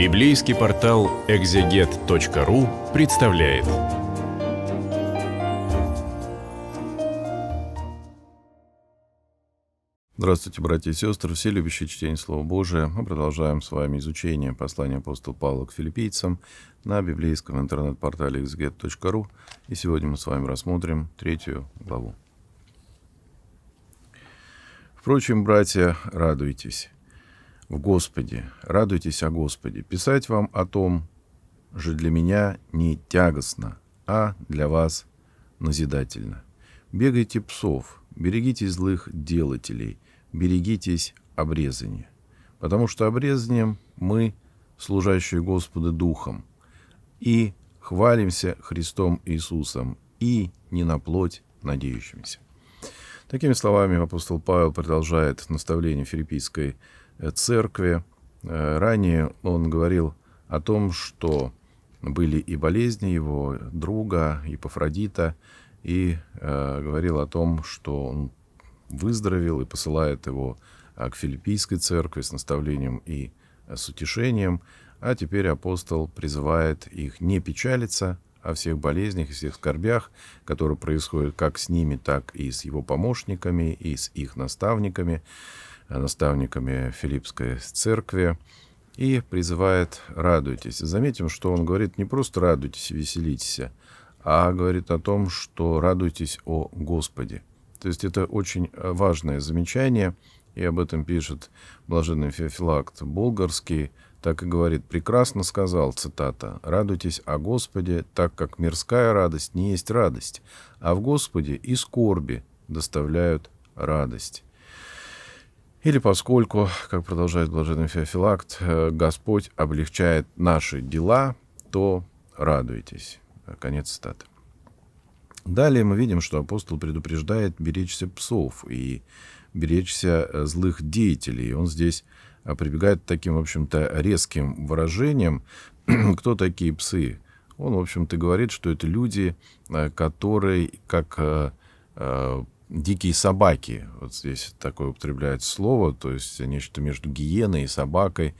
Библейский портал экзегет.ру представляет. Здравствуйте, братья и сестры, все любящие чтение Слова Божия. Мы продолжаем с вами изучение послания апостола Павла к филиппийцам на библейском интернет-портале exeget.ru. И сегодня мы с вами рассмотрим третью главу. Впрочем, братья, радуйтесь, в Господе, радуйтесь о Господе. Писать вам о том же для меня не тягостно, а для вас назидательно. Бегайте псов, берегитесь злых делателей, берегитесь обрезания. Потому что обрезанием мы, служащие Господу Духом, и хвалимся Христом Иисусом, и не на плоть надеющимся. Такими словами апостол Павел продолжает наставление филиппийской церкви. Э, ранее он говорил о том, что были и болезни его друга, и Пафродита, и э, говорил о том, что он выздоровел и посылает его э, к филиппийской церкви с наставлением и э, с утешением, а теперь апостол призывает их не печалиться о всех болезнях и всех скорбях, которые происходят как с ними, так и с его помощниками, и с их наставниками, наставниками Филиппской церкви и призывает «радуйтесь». Заметим, что он говорит не просто «радуйтесь веселитесь», а говорит о том, что «радуйтесь о Господе». То есть это очень важное замечание, и об этом пишет блаженный Феофилакт Болгарский, так и говорит, прекрасно сказал, цитата, «Радуйтесь о Господе, так как мирская радость не есть радость, а в Господе и скорби доставляют радость». Или поскольку, как продолжает блаженный Феофилакт, э, Господь облегчает наши дела, то радуйтесь. Конец цитаты. Далее мы видим, что апостол предупреждает беречься псов и беречься э, злых деятелей. Он здесь э, прибегает к таким, в общем-то, резким выражениям. Кто такие псы? Он, в общем-то, говорит, что это люди, которые, как дикие собаки. Вот здесь такое употребляют слово, то есть нечто между гиеной и собакой,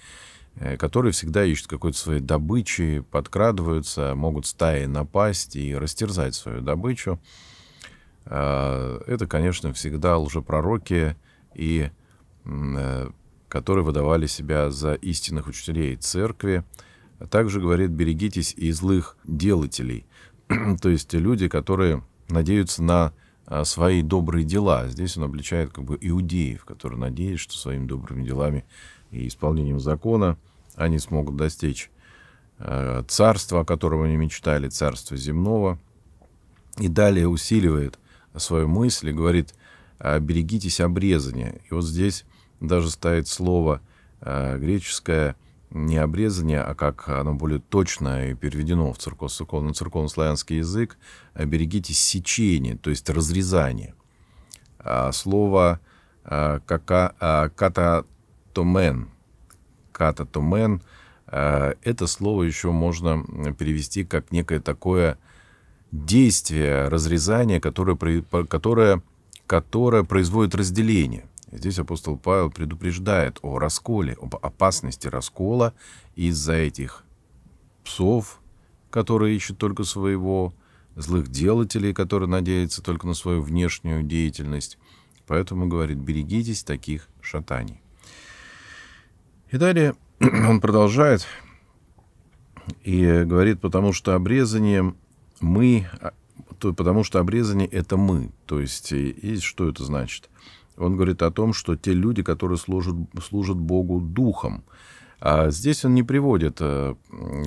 э, которые всегда ищут какой-то своей добычи, подкрадываются, могут стаи напасть и растерзать свою добычу. А, это, конечно, всегда лжепророки, и, э, которые выдавали себя за истинных учителей церкви. А также говорит, берегитесь и злых делателей, то есть люди, которые надеются на Э, свои добрые дела. Здесь он обличает как бы иудеев, которые надеются, что своими добрыми делами и исполнением закона они смогут достичь э, царства, о котором они мечтали, царства земного. И далее усиливает свою мысль и говорит, «Э, берегитесь обрезания. И вот здесь даже стоит слово греческое – не обрезание, а как оно более точно и переведено в церковно на церковно язык, э, берегите сечение, то есть разрезание. А слово а, кака, а, кататомен, кататомен, а, это слово еще можно перевести как некое такое действие, разрезание, которое, которое, которое производит разделение. Здесь апостол Павел предупреждает о расколе, об опасности раскола из-за этих псов, которые ищут только своего, злых делателей, которые надеются только на свою внешнюю деятельность. Поэтому говорит, берегитесь таких шатаний. И далее он продолжает и говорит, потому что обрезание мы, а, то, потому что обрезание — это мы. То есть, и, и что это значит? Он говорит о том, что те люди, которые служат, служат Богу духом. А здесь он не приводит э,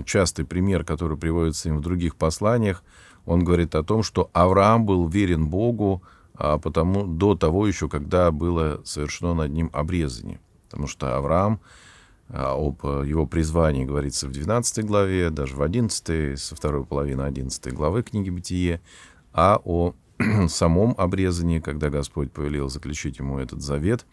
частый пример, который приводится им в других посланиях. Он говорит о том, что Авраам был верен Богу, а потому до того еще, когда было совершено над ним обрезание. Потому что Авраам э, об его призвании говорится в 12 главе, даже в 11, со второй половины 11 главы книги «Бытие», а о самом обрезании, когда Господь повелел заключить ему этот завет,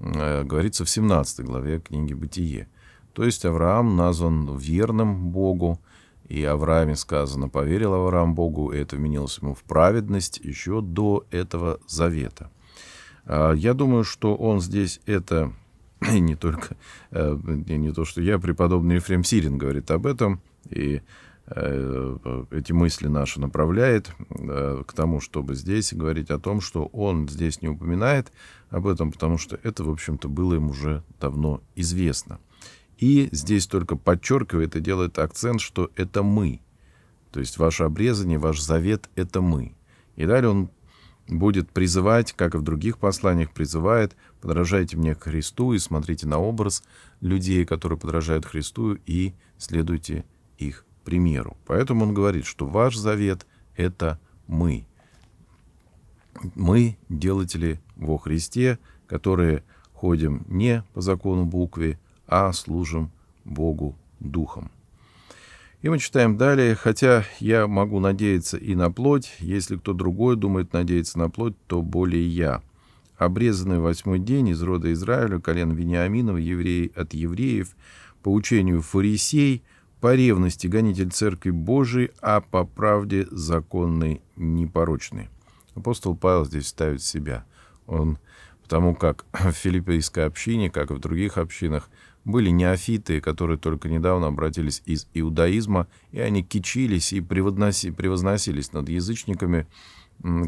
э, говорится в 17 главе книги «Бытие». То есть Авраам назван верным Богу, и Аврааме сказано «поверил Авраам Богу», и это вменилось ему в праведность еще до этого завета. А, я думаю, что он здесь это не только, э, не то, что я, преподобный Ефрем Сирин говорит об этом, и Э, эти мысли наши направляет э, к тому, чтобы здесь говорить о том, что он здесь не упоминает об этом, потому что это, в общем-то, было им уже давно известно. И здесь только подчеркивает и делает акцент, что это мы. То есть ваше обрезание, ваш завет — это мы. И далее он будет призывать, как и в других посланиях призывает, подражайте мне к Христу и смотрите на образ людей, которые подражают Христу, и следуйте их примеру. Поэтому он говорит, что ваш завет — это мы. Мы — делатели во Христе, которые ходим не по закону букве, а служим Богу Духом. И мы читаем далее, хотя я могу надеяться и на плоть, если кто другой думает надеяться на плоть, то более я. Обрезанный восьмой день из рода Израиля, колен Вениаминова евреи от евреев, по учению фарисей — по ревности гонитель Церкви Божией, а по правде законный непорочный. Апостол Павел здесь ставит себя. Он, потому как в филиппийской общине, как и в других общинах, были неофиты, которые только недавно обратились из иудаизма, и они кичились и превозносились над язычниками,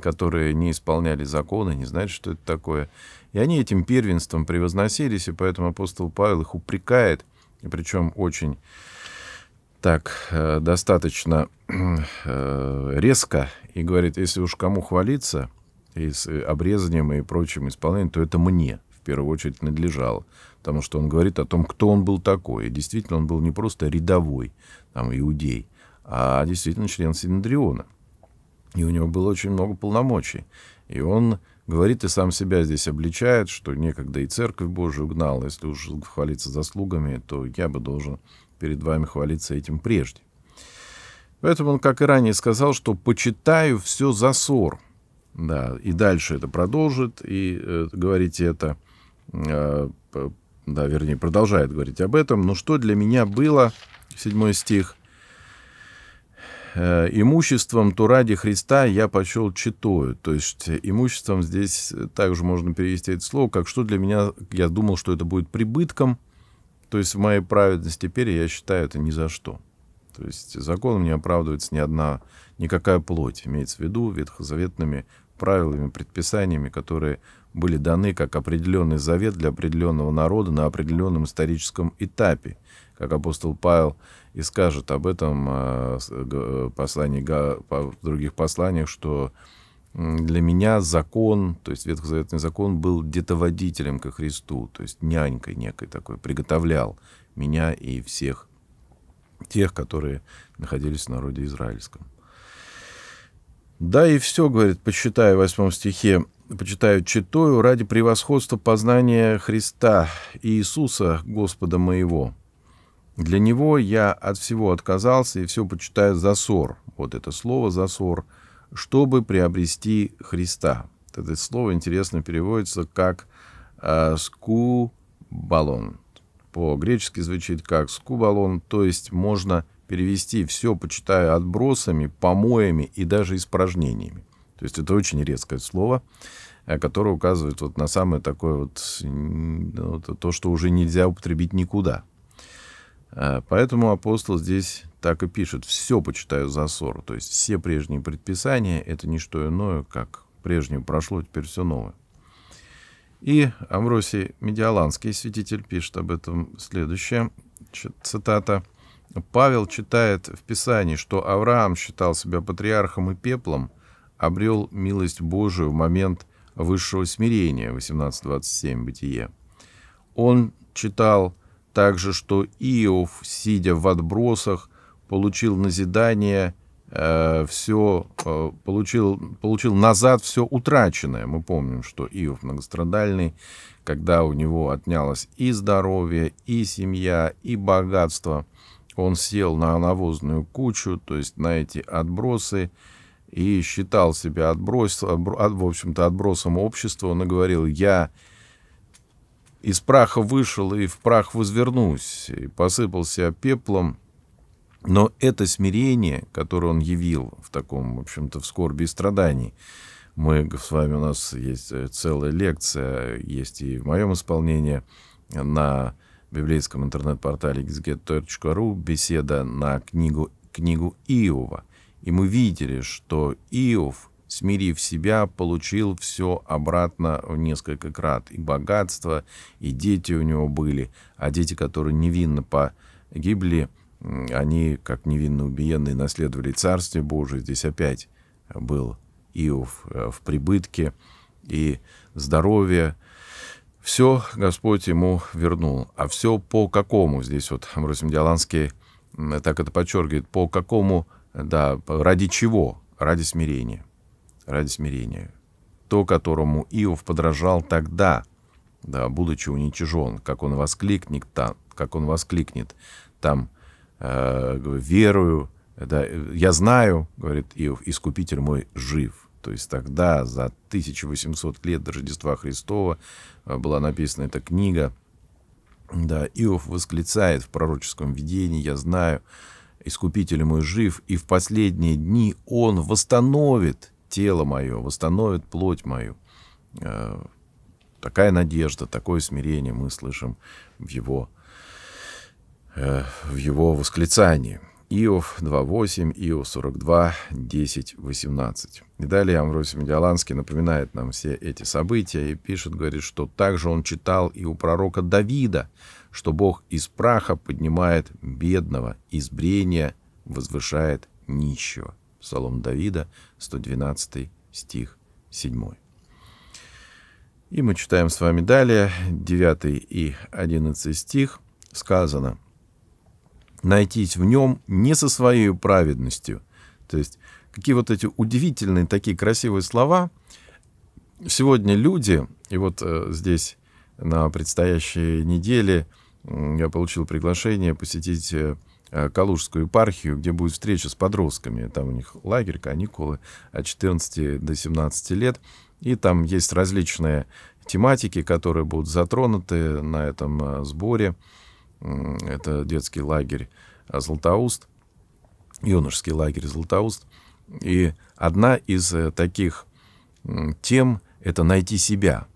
которые не исполняли законы, не знают, что это такое. И они этим первенством превозносились, и поэтому апостол Павел их упрекает, и причем очень так э, достаточно э, резко и говорит, если уж кому хвалиться и с обрезанием и прочим исполнением, то это мне в первую очередь надлежало, потому что он говорит о том, кто он был такой. И действительно, он был не просто рядовой там, иудей, а действительно член Синедриона. И у него было очень много полномочий. И он говорит и сам себя здесь обличает, что некогда и церковь Божию гнал, если уж хвалиться заслугами, то я бы должен перед вами хвалиться этим прежде. Поэтому он, как и ранее сказал, что «почитаю все за ссор». Да, и дальше это продолжит, и э, говорите это, э, да, вернее, продолжает говорить об этом. Но что для меня было, седьмой стих, «Э, имуществом, то ради Христа я почел читою. То есть имуществом здесь также можно перевести это слово, как что для меня, я думал, что это будет прибытком, то есть в моей праведности теперь я считаю это ни за что. То есть законом не оправдывается ни одна, никакая плоть, имеется в виду ветхозаветными правилами, предписаниями, которые были даны как определенный завет для определенного народа на определенном историческом этапе. Как апостол Павел и скажет об этом в э, э, послании, в других посланиях, что для меня закон, то есть ветхозаветный закон был детоводителем ко Христу, то есть нянькой некой такой, приготовлял меня и всех тех, которые находились в народе израильском. «Да и все, — говорит, — почитаю в восьмом стихе, почитаю, читаю ради превосходства познания Христа и Иисуса, Господа моего. Для Него я от всего отказался и все почитаю за ссор». Вот это слово «засор» — чтобы приобрести Христа. Это слово интересно переводится как э, скубалон. По-гречески звучит как скубалон, то есть можно перевести все, почитая отбросами, помоями и даже испражнениями. То есть это очень резкое слово, э, которое указывает вот на самое такое вот, ну, то, что уже нельзя употребить никуда. Э, поэтому апостол здесь так и пишет, все почитаю за ссору. То есть все прежние предписания — это не что иное, как прежнее прошло, теперь все новое. И Амвросий Медиаланский, святитель, пишет об этом следующее, цитата. «Павел читает в Писании, что Авраам считал себя патриархом и пеплом, обрел милость Божию в момент высшего смирения, 18.27 Бытие. Он читал также, что Иов, сидя в отбросах, получил назидание, э, все, э, получил, получил назад все утраченное. Мы помним, что Иов многострадальный, когда у него отнялось и здоровье, и семья, и богатство, он сел на навозную кучу, то есть на эти отбросы, и считал себя отброс, отбро, в общем-то, отбросом общества. Он и говорил, я из праха вышел и в прах возвернусь. И посыпался пеплом, но это смирение, которое он явил в таком, в общем-то, в скорби и страдании, мы с вами, у нас есть э, целая лекция, есть и в моем исполнении на библейском интернет-портале xget.ru беседа на книгу, книгу Иова. И мы видели, что Иов, смирив себя, получил все обратно в несколько крат. И богатство, и дети у него были. А дети, которые невинно погибли, они, как невинно убиенные, наследовали Царствие Божие. Здесь опять был Иов э, в прибытке и здоровье. Все Господь ему вернул. А все по какому? Здесь вот Амросим Диаланский так это подчеркивает. По какому, да, ради чего? Ради смирения. Ради смирения. То, которому Иов подражал тогда, да, будучи уничижен, как он воскликнет, там, как он воскликнет там Э, верую, да, я знаю, говорит Иов, искупитель мой жив. То есть тогда, за 1800 лет до Рождества Христова, э, была написана эта книга. Да, Иов восклицает в пророческом видении, я знаю, искупитель мой жив, и в последние дни он восстановит тело мое, восстановит плоть мою. Э, такая надежда, такое смирение мы слышим в его э, в его восклицании. Иов 2.8, Иов 42, 10, 18. И далее Амвросий Медиаланский напоминает нам все эти события и пишет, говорит, что также он читал и у пророка Давида, что Бог из праха поднимает бедного, из брения возвышает нищего. Псалом Давида, 112 стих 7. И мы читаем с вами далее, 9 и 11 стих, сказано – найтись в нем не со своей праведностью. То есть какие вот эти удивительные такие красивые слова. Сегодня люди, и вот э, здесь на предстоящей неделе я получил приглашение посетить э, э, Калужскую епархию, где будет встреча с подростками. Там у них лагерь, каникулы от 14 до 17 лет. И там есть различные тематики, которые будут затронуты на этом сборе это детский лагерь э, Златоуст, юношеский лагерь Златоуст. И одна из э, таких тем — это найти себя.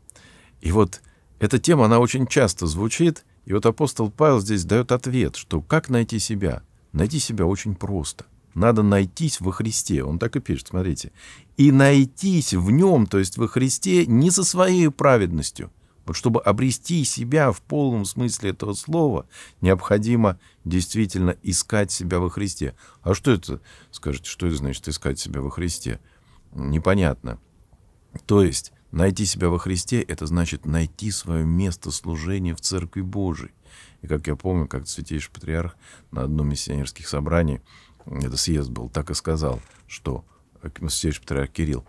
И вот эта тема, она очень часто звучит, и вот апостол Павел здесь дает ответ, что как найти себя? Найти себя очень просто. Надо найтись во Христе. Он так и пишет, смотрите. И найтись в нем, то есть во Христе, не со своей праведностью — вот чтобы обрести себя в полном смысле этого слова, необходимо действительно искать себя во Христе. А что это, скажете, что это значит искать себя во Христе? Непонятно. То есть найти себя во Христе — это значит найти свое место служения в Церкви Божией. И как я помню, как Святейший Патриарх на одном из сионерских собраний, это съезд был, так и сказал, что э, Святейший Патриарх Кирилл,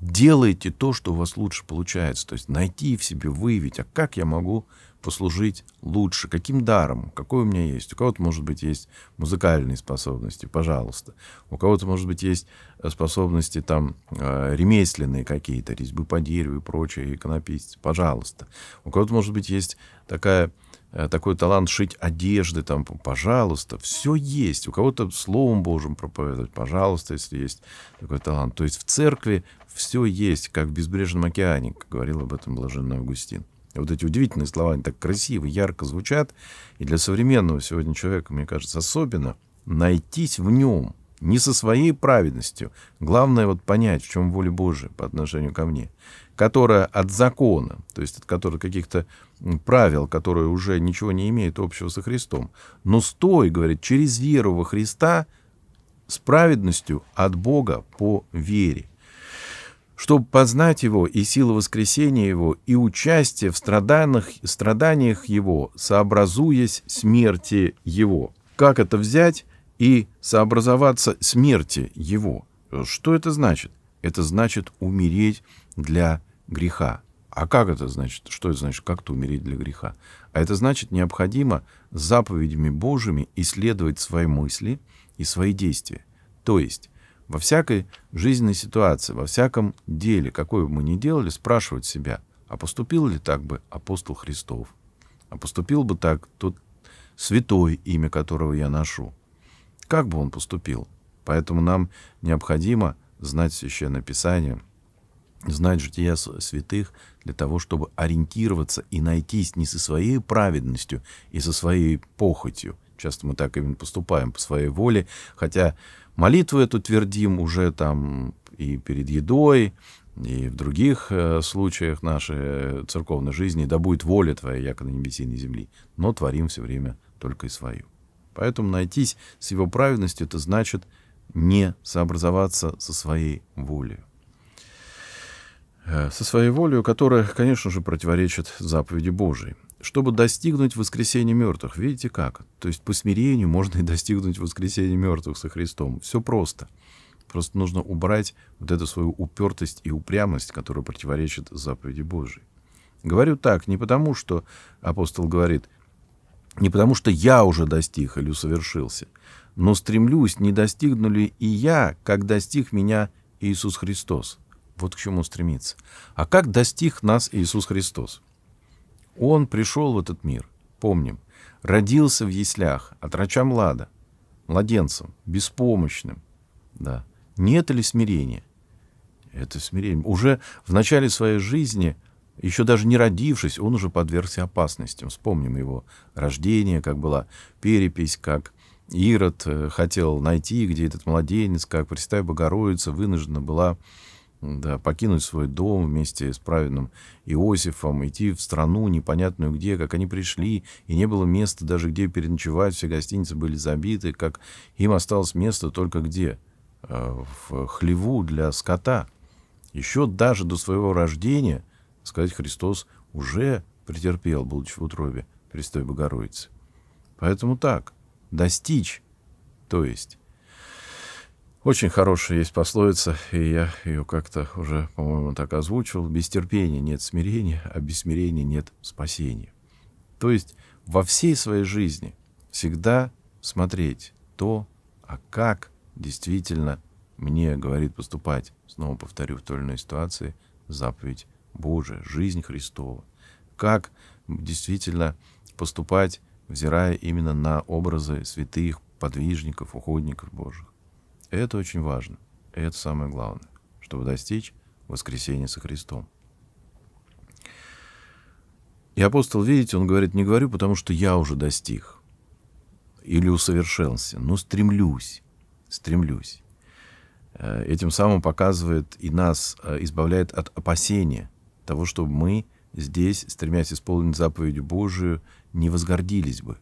делайте то, что у вас лучше получается. То есть найти в себе, выявить, а как я могу послужить лучше, каким даром, какой у меня есть. У кого-то, может быть, есть музыкальные способности, пожалуйста. У кого-то, может быть, есть э, способности там э, ремесленные какие-то, резьбы по дереву и прочее, иконописцы, пожалуйста. У кого-то, может быть, есть такая Э, такой талант шить одежды, там, пожалуйста, все есть. У кого-то Словом Божьим проповедовать, пожалуйста, если есть такой талант. То есть в церкви все есть, как в безбрежном океане, как говорил об этом блаженный Августин. И вот эти удивительные слова, они так красиво, ярко звучат. И для современного сегодня человека, мне кажется, особенно найтись в нем, не со своей праведностью. Главное вот понять, в чем воля Божия по отношению ко мне которая от закона, то есть от которой каких-то правил, которые уже ничего не имеют общего со Христом. Но стой, говорит, через веру во Христа с праведностью от Бога по вере чтобы познать Его и силу воскресения Его, и участие в страданиях, страданиях Его, сообразуясь смерти Его. Как это взять и сообразоваться смерти Его? Что это значит? Это значит умереть для греха. А как это значит? Что это значит? Как-то умереть для греха. А это значит, необходимо заповедями Божьими исследовать свои мысли и свои действия. То есть во всякой жизненной ситуации, во всяком деле, какое бы мы ни делали, спрашивать себя, а поступил ли так бы апостол Христов? А поступил бы так тот святой, имя которого я ношу? Как бы он поступил? Поэтому нам необходимо знать Священное Писание – знать жития святых для того, чтобы ориентироваться и найтись не со своей праведностью и со своей похотью. Часто мы так именно поступаем по своей воле, хотя молитву эту твердим уже там и перед едой, и в других э, случаях нашей э, церковной жизни, да будет воля твоя, яко на небесе и на земли, но творим все время только и свою. Поэтому найтись с его праведностью, это значит не сообразоваться со своей волей. Э, со своей волей, которая, конечно же, противоречит заповеди Божией. Чтобы достигнуть воскресения мертвых, видите как? То есть по смирению можно и достигнуть воскресения мертвых со Христом. Все просто. Просто нужно убрать вот эту свою упертость и упрямость, которая противоречит заповеди Божией. Говорю так не потому, что апостол говорит, не потому, что я уже достиг или усовершился, но стремлюсь, не достигну ли и я, как достиг меня Иисус Христос. Вот к чему стремиться. А как достиг нас Иисус Христос? Он пришел в этот мир, помним, родился в яслях, от рача млада, младенцем, беспомощным. Да. Нет ли смирения? Это смирение. Уже в начале своей жизни, еще даже не родившись, он уже подвергся опасностям. Вспомним его рождение, как была перепись, как Ирод э, хотел найти, где этот младенец, как Пресвятая Богородица вынуждена была да, покинуть свой дом вместе с праведным Иосифом, идти в страну непонятную где, как они пришли, и не было места даже где переночевать, все гостиницы были забиты, как им осталось место только где? Э, в хлеву для скота. Еще даже до своего рождения, сказать, Христос уже претерпел, будучи в утробе Престой Богородицы. Поэтому так, достичь, то есть очень хорошая есть пословица, и я ее как-то уже, по-моему, так озвучил. Без терпения нет смирения, а без смирения нет спасения. То есть во всей своей жизни всегда смотреть то, а как действительно мне говорит поступать, снова повторю, в той или иной ситуации, заповедь Божия, жизнь Христова. Как действительно поступать, взирая именно на образы святых, подвижников, уходников Божьих. Это очень важно. Это самое главное, чтобы достичь воскресения со Христом. И апостол, видите, он говорит, не говорю, потому что я уже достиг или усовершенствовался, но стремлюсь, стремлюсь. Э, этим самым показывает и нас, э, избавляет от опасения того, чтобы мы здесь, стремясь исполнить заповедь Божию, не возгордились бы.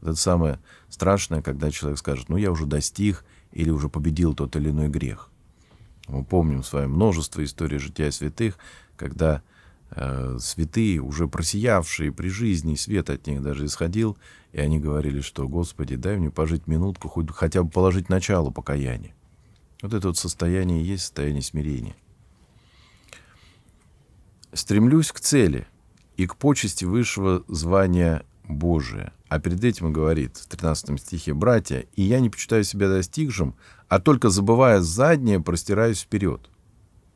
Это самое страшное, когда человек скажет, ну я уже достиг, или уже победил тот или иной грех. Мы помним с вами множество историй жития святых, когда э, святые, уже просиявшие при жизни, свет от них даже исходил, и они говорили, что «Господи, дай мне пожить минутку, хоть, хотя бы положить начало покаяния». Вот это вот состояние и есть состояние смирения. «Стремлюсь к цели и к почести высшего звания Божие. А перед этим говорит в 13 стихе, «Братья, и я не почитаю себя достигшим, а только забывая заднее, простираюсь вперед».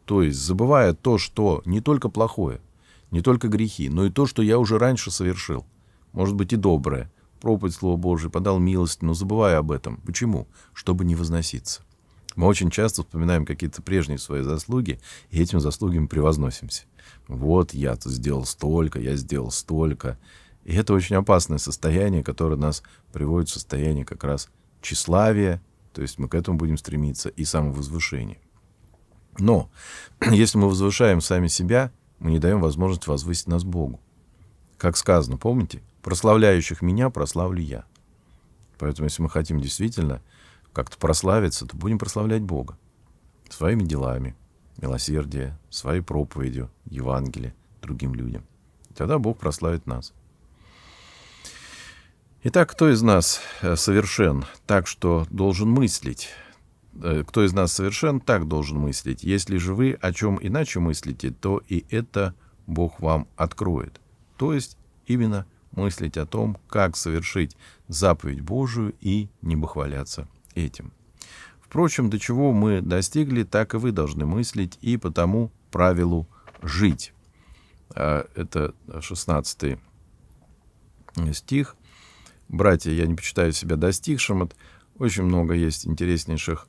То есть, забывая то, что не только плохое, не только грехи, но и то, что я уже раньше совершил. Может быть, и доброе. Проповедь Слова Божие, подал милость, но забывая об этом. Почему? Чтобы не возноситься. Мы очень часто вспоминаем какие-то прежние свои заслуги, и этим заслугами превозносимся. Вот я сделал столько, я сделал столько. И это очень опасное состояние, которое нас приводит в состояние как раз тщеславия, то есть мы к этому будем стремиться, и самовозвышение. Но если мы возвышаем сами себя, мы не даем возможность возвысить нас Богу. Как сказано, помните, прославляющих меня прославлю я. Поэтому если мы хотим действительно как-то прославиться, то будем прославлять Бога своими делами, милосердие, своей проповедью, Евангелие другим людям. И тогда Бог прославит нас. Итак, кто из нас э, совершен так, что должен мыслить? Э, кто из нас совершен, так должен мыслить. Если же вы о чем иначе мыслите, то и это Бог вам откроет. То есть именно мыслить о том, как совершить заповедь Божию и не бахваляться этим. Впрочем, до чего мы достигли, так и вы должны мыслить и по тому правилу жить. Э, это 16 стих братья, я не почитаю себя достигшим. Это очень много есть интереснейших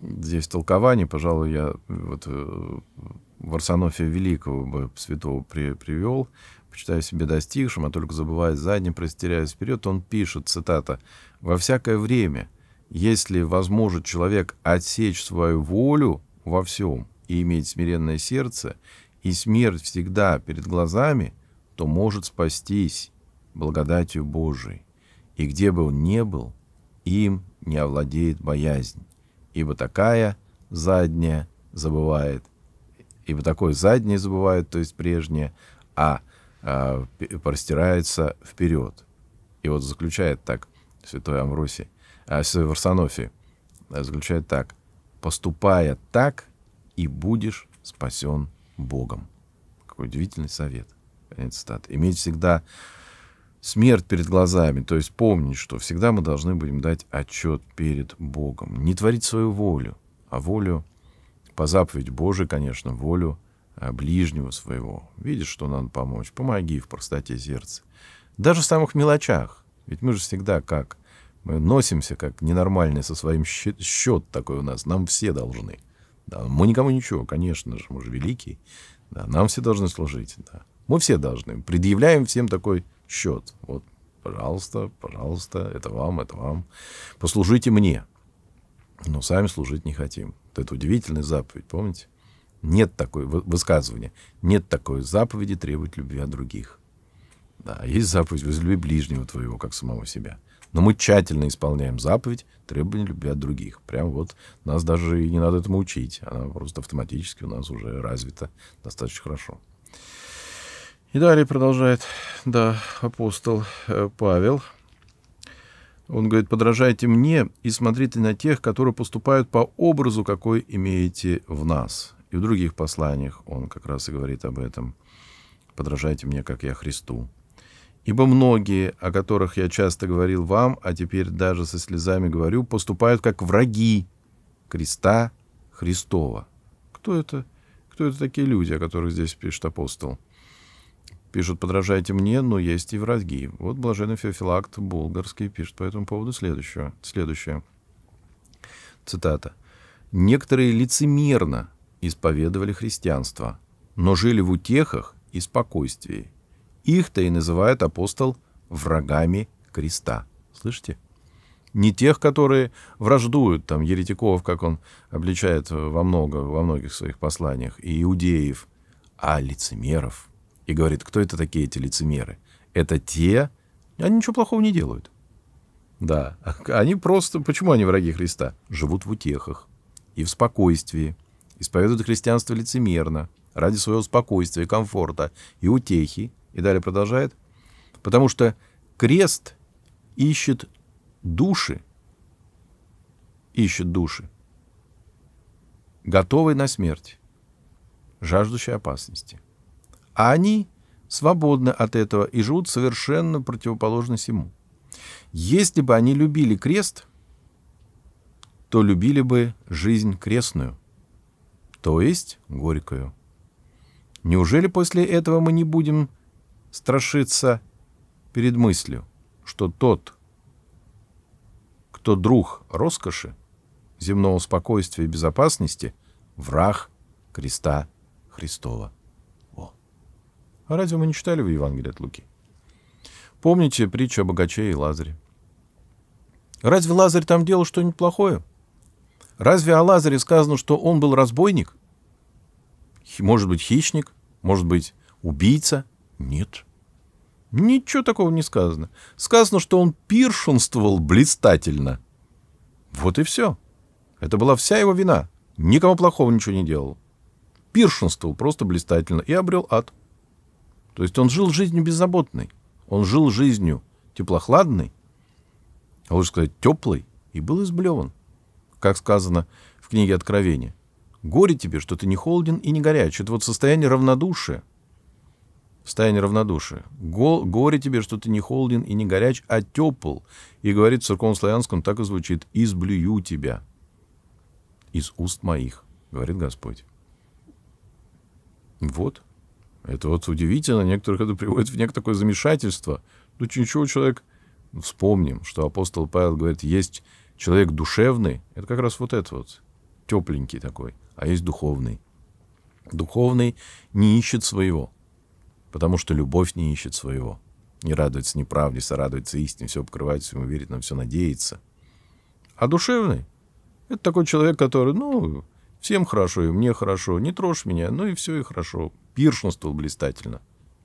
здесь толкований. Пожалуй, я э, вот э, в Варсонофия Великого бы святого при, привел. Почитаю себе достигшим, а только забывая задним, простеряясь вперед, он пишет, цитата, «Во всякое время, если возможен человек отсечь свою волю во всем и иметь смиренное сердце, и смерть всегда перед глазами, то может спастись, благодатью Божией, и где бы он ни был, им не овладеет боязнь, ибо такая задняя забывает, ибо такое заднее забывает, то есть прежнее, а, а простирается вперед. И вот заключает так святой Амросий, а, святой Варсонофий, а, заключает так, поступая так, и будешь спасен Богом. Какой удивительный совет. Конец цитаты. Иметь всегда смерть перед глазами, то есть помнить, что всегда мы должны будем дать отчет перед Богом. Не творить свою волю, а волю, по заповеди Божией, конечно, волю а, ближнего своего. Видишь, что надо помочь, помоги в простоте сердца. Даже в самых мелочах. Ведь мы же всегда как? Мы носимся как ненормальные со своим счет, счет такой у нас. Нам все должны. Да, мы никому ничего, конечно же, мы же великие. Да, нам все должны служить. Да. Мы все должны. Предъявляем всем такой счет. Вот, пожалуйста, пожалуйста, это вам, это вам. Послужите мне. Но сами служить не хотим. Вот это удивительная заповедь, помните? Нет такой высказывания. Нет такой заповеди требовать любви от других. Да, есть заповедь «возлюби ближнего твоего, как самого себя». Но мы тщательно исполняем заповедь требования любви от других. Прям вот нас даже и не надо этому учить. Она просто автоматически у нас уже развита достаточно хорошо. И далее продолжает, да, апостол э, Павел. Он говорит, подражайте мне и смотрите на тех, которые поступают по образу, какой имеете в нас. И в других посланиях он как раз и говорит об этом. Подражайте мне, как я Христу. Ибо многие, о которых я часто говорил вам, а теперь даже со слезами говорю, поступают как враги креста Христова. Кто это? Кто это такие люди, о которых здесь пишет апостол? Пишут, подражайте мне, но есть и враги. Вот блаженный Феофилакт Булгарский пишет по этому поводу следующее. следующее. Цитата. «Некоторые лицемерно исповедовали христианство, но жили в утехах и спокойствии. Их-то и называет апостол врагами креста». Слышите? Не тех, которые враждуют, там, еретиков, как он обличает во, много, во многих своих посланиях, и иудеев, а лицемеров – и говорит, кто это такие эти лицемеры? Это те... Они ничего плохого не делают. Да, они просто... Почему они враги Христа? Живут в утехах и в спокойствии, исповедуют христианство лицемерно, ради своего спокойствия, комфорта и утехи. И далее продолжает. Потому что крест ищет души, ищет души, готовые на смерть, жаждущие опасности — а они свободны от этого и живут совершенно противоположно всему. Если бы они любили крест, то любили бы жизнь крестную, то есть горькую. Неужели после этого мы не будем страшиться перед мыслью, что тот, кто друг роскоши, земного спокойствия и безопасности, враг креста Христова? А разве мы не читали в Евангелии от Луки? Помните притчу о богаче и Лазаре? Разве Лазарь там делал что-нибудь плохое? Разве о Лазаре сказано, что он был разбойник? Может быть, хищник? Может быть, убийца? Нет. Ничего такого не сказано. Сказано, что он пиршенствовал блистательно. Вот и все. Это была вся его вина. Никому плохого ничего не делал. Пиршенствовал просто блистательно и обрел ад. То есть он жил жизнью беззаботной. Он жил жизнью теплохладной, а лучше сказать, теплой, и был изблеван. Как сказано в книге Откровения. Горе тебе, что ты не холоден и не горяч. Это вот состояние равнодушия. Состояние равнодушия. Го, горе тебе, что ты не холоден и не горяч, а тепл. И говорит в церковнославянском, так и звучит. Изблюю тебя из уст моих, говорит Господь. Вот это вот удивительно. Некоторых это приводит в некое такое замешательство. Ну, ничего, человек... Вспомним, что апостол Павел говорит, есть человек душевный, это как раз вот этот вот, тепленький такой, а есть духовный. Духовный не ищет своего, потому что любовь не ищет своего. Не радуется неправде, сорадуется а истине, все покрывает, всему верит, на все надеется. А душевный — это такой человек, который, ну, всем хорошо, и мне хорошо, не трожь меня, ну и все, и хорошо, пиршенствовал блистательно.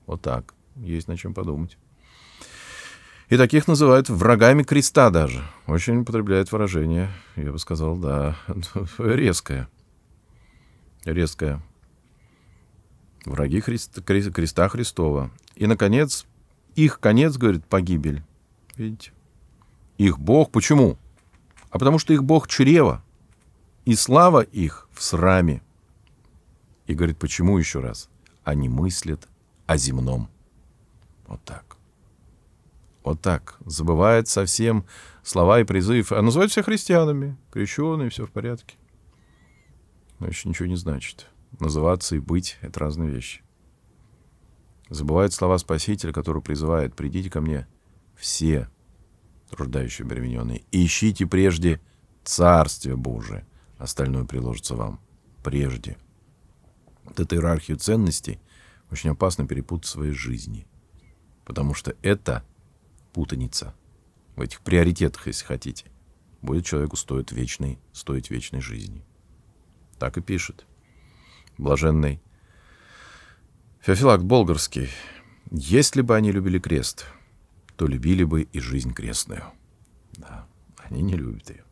Вот так. Есть на чем подумать. И таких называют врагами креста даже. Очень употребляет выражение, я бы сказал, да, резкое. Резкое. Враги Христа, креста Христова. И, наконец, их конец, говорит, погибель. Видите? Их Бог. Почему? А потому что их Бог чрево. И слава их в сраме. И говорит, почему еще раз? они мыслят о земном. Вот так. Вот так. Забывает совсем слова и призыв. А называют себя христианами. Крещеные, все в порядке. Но еще ничего не значит. Называться и быть — это разные вещи. Забывают слова Спасителя, который призывает «Придите ко мне все труждающие обремененные, ищите прежде Царствие Божие, остальное приложится вам прежде» вот эту иерархию ценностей очень опасно перепутать в своей жизни. Потому что это путаница в этих приоритетах, если хотите, будет человеку стоить вечной, стоить вечной жизни. Так и пишет блаженный Феофилакт Болгарский. Если бы они любили крест, то любили бы и жизнь крестную. Да, они не любят ее.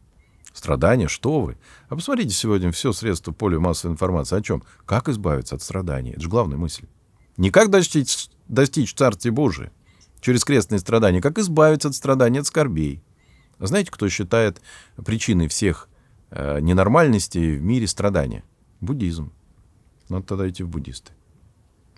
Страдания, что вы? А посмотрите сегодня все средства поля массовой информации о чем? Как избавиться от страданий? Это же главная мысль. Не как достичь, достичь Царствия Божия через крестные страдания, как избавиться от страданий, от скорбей. А знаете, кто считает причиной всех э, ненормальностей в мире страдания? Буддизм. Надо тогда идти в буддисты.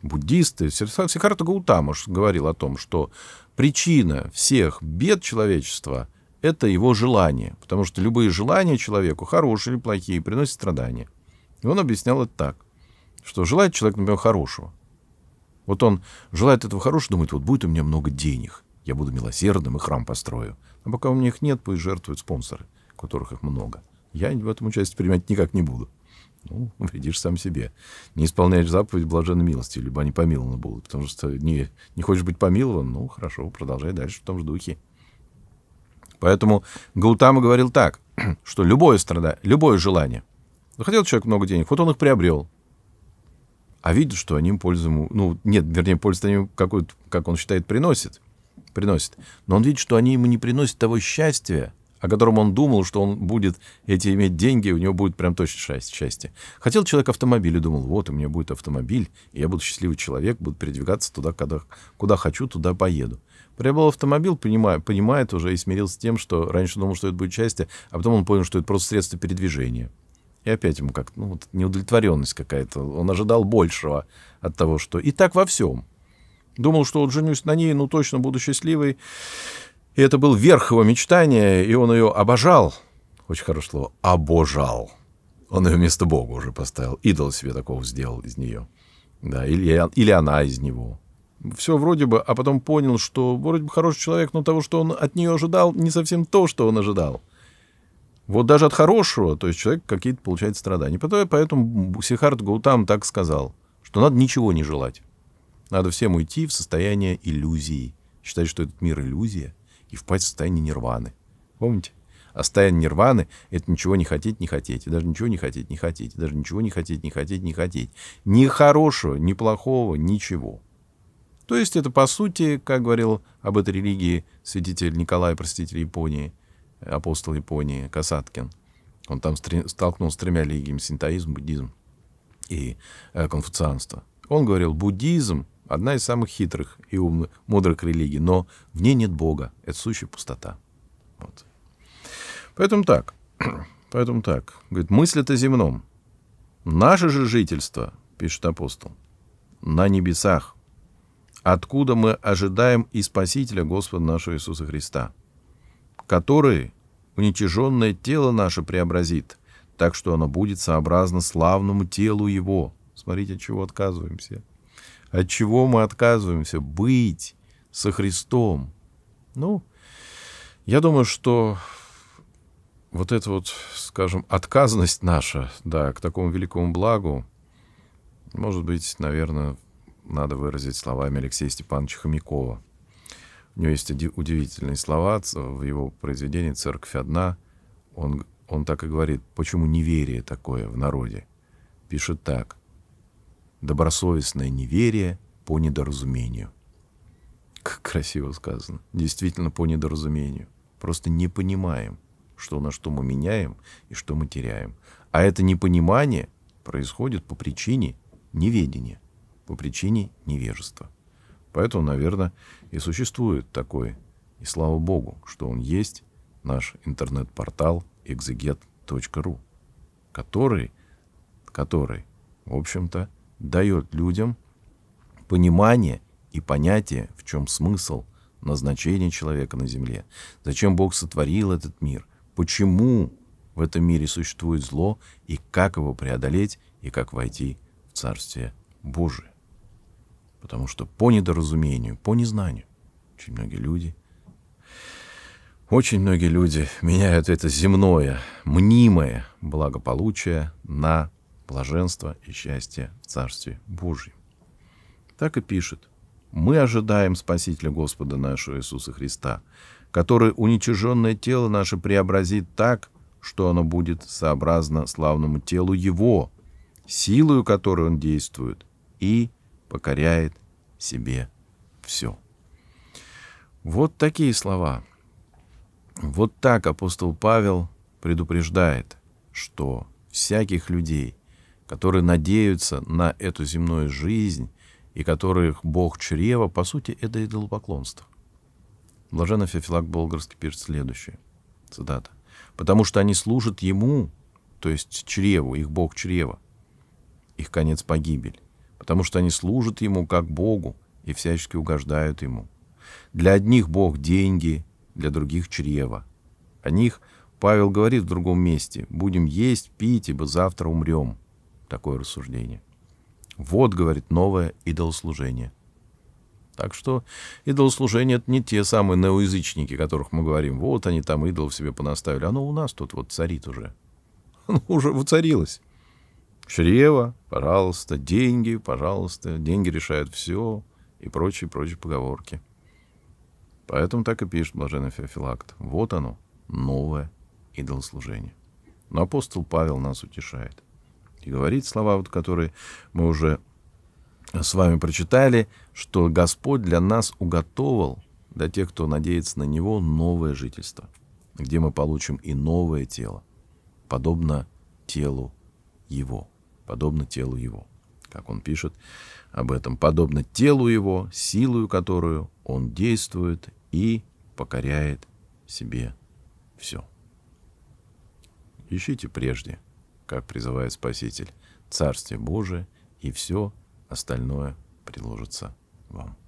Буддисты, Сикарта Гаутама говорил о том, что причина всех бед человечества — это его желание, потому что любые желания человеку, хорошие или плохие, приносят страдания. И он объяснял это так, что желает человек, например, хорошего. Вот он желает этого хорошего, думает, вот будет у меня много денег, я буду милосердным и храм построю. А пока у меня их нет, пусть жертвуют спонсоры, которых их много. Я в этом участие принимать никак не буду. Ну, вредишь сам себе. Не исполняешь заповедь блаженной милости, либо они помилованы будут. Потому что не, не хочешь быть помилован, ну, хорошо, продолжай дальше в том же духе. Поэтому Гаутама говорил так, что любое страдание, любое желание. Хотел человек много денег, вот он их приобрел. А видит, что они им пользу ему, ну, нет, вернее, пользу они какую как он считает, приносит. Приносит. Но он видит, что они ему не приносят того счастья, о котором он думал, что он будет эти иметь деньги, и у него будет прям точно счастье. Хотел человек автомобиль и думал, вот, у меня будет автомобиль, и я буду счастливый человек, буду передвигаться туда, когда, куда хочу, туда поеду. Приобрел автомобиль, понимает, понимает уже и смирился с тем, что раньше думал, что это будет счастье, а потом он понял, что это просто средство передвижения. И опять ему как-то ну, вот неудовлетворенность какая-то. Он ожидал большего от того, что... И так во всем. Думал, что вот женюсь на ней, ну точно буду счастливой. И это был верх его мечтания, и он ее обожал. Очень хорошее слово. Обожал. Он ее вместо Бога уже поставил. Идол себе такого сделал из нее. Да, или, или она из него все вроде бы, а потом понял, что вроде бы хороший человек, но того, что он от нее ожидал, не совсем то, что он ожидал. Вот даже от хорошего, то есть человек какие-то получает страдания. Поэтому Сихард Гутам так сказал, что надо ничего не желать. Надо всем уйти в состояние иллюзии, считать, что этот мир иллюзия, и впасть в состояние нирваны. Помните? А состояние нирваны — это ничего не хотеть, не хотеть, и даже ничего не хотеть, не хотеть, и даже ничего не хотеть, не хотеть, не хотеть. Ни хорошего, ни плохого, ничего. — то есть это, по сути, как говорил об этой религии святитель Николай, проститель Японии, апостол Японии Касаткин. Он там столкнулся с тремя религиями — синтоизм, буддизм и э, конфуцианство. Он говорил, буддизм — одна из самых хитрых и умных, мудрых религий, но в ней нет Бога, это сущая пустота. Вот. Поэтому так, поэтому так. Говорит, мысль-то земном. Наше же жительство, пишет апостол, на небесах, откуда мы ожидаем и Спасителя Господа нашего Иисуса Христа, который уничиженное тело наше преобразит, так что оно будет сообразно славному телу Его. Смотрите, от чего отказываемся. От чего мы отказываемся? Быть со Христом. Ну, я думаю, что вот эта вот, скажем, отказность наша, да, к такому великому благу, может быть, наверное, надо выразить словами Алексея Степановича Хомякова. У него есть удивительные слова в его произведении «Церковь одна». Он, он так и говорит, почему неверие такое в народе? Пишет так. «Добросовестное неверие по недоразумению». Как красиво сказано. Действительно по недоразумению. Просто не понимаем, что на что мы меняем и что мы теряем. А это непонимание происходит по причине неведения по причине невежества. Поэтому, наверное, и существует такой, и слава богу, что он есть, наш интернет-портал exeget.ru, который, который, в общем-то, дает людям понимание и понятие, в чем смысл назначения человека на Земле, зачем Бог сотворил этот мир, почему в этом мире существует зло и как его преодолеть и как войти в Царствие Божие. Потому что по недоразумению, по незнанию, очень многие люди, очень многие люди меняют это земное, мнимое благополучие на блаженство и счастье в Царстве Божьем. Так и пишет. Мы ожидаем Спасителя Господа нашего Иисуса Христа, который уничиженное тело наше преобразит так, что оно будет сообразно славному телу Его, силою которой Он действует, и покоряет себе все. Вот такие слова. Вот так апостол Павел предупреждает, что всяких людей, которые надеются на эту земную жизнь и которых Бог чрева, по сути, это идолопоклонство. Блаженный Феофилак Болгарский пишет следующее, цитата, «Потому что они служат Ему, то есть чреву, их Бог чрева, их конец погибель потому что они служат Ему как Богу и всячески угождают Ему. Для одних Бог – деньги, для других – чрево. О них Павел говорит в другом месте – будем есть, пить, ибо завтра умрем. Такое рассуждение. Вот, говорит, новое идолослужение. Так что идолослужение — это не те самые неоязычники, которых мы говорим, вот они там идол в себе понаставили. Оно у нас тут вот царит уже. Оно уже воцарилось. Чрево, пожалуйста, деньги, пожалуйста, деньги решают все и прочие, прочие поговорки. Поэтому так и пишет блаженный Феофилакт. Вот оно, новое идолослужение. Но апостол Павел нас утешает. И говорит слова, вот, которые мы уже с вами прочитали, что Господь для нас уготовал, для тех, кто надеется на Него, новое жительство, где мы получим и новое тело, подобно телу Его подобно телу его. Как он пишет об этом, подобно телу его, силою которую он действует и покоряет себе все. Ищите прежде, как призывает Спаситель, Царствие Божие, и все остальное приложится вам.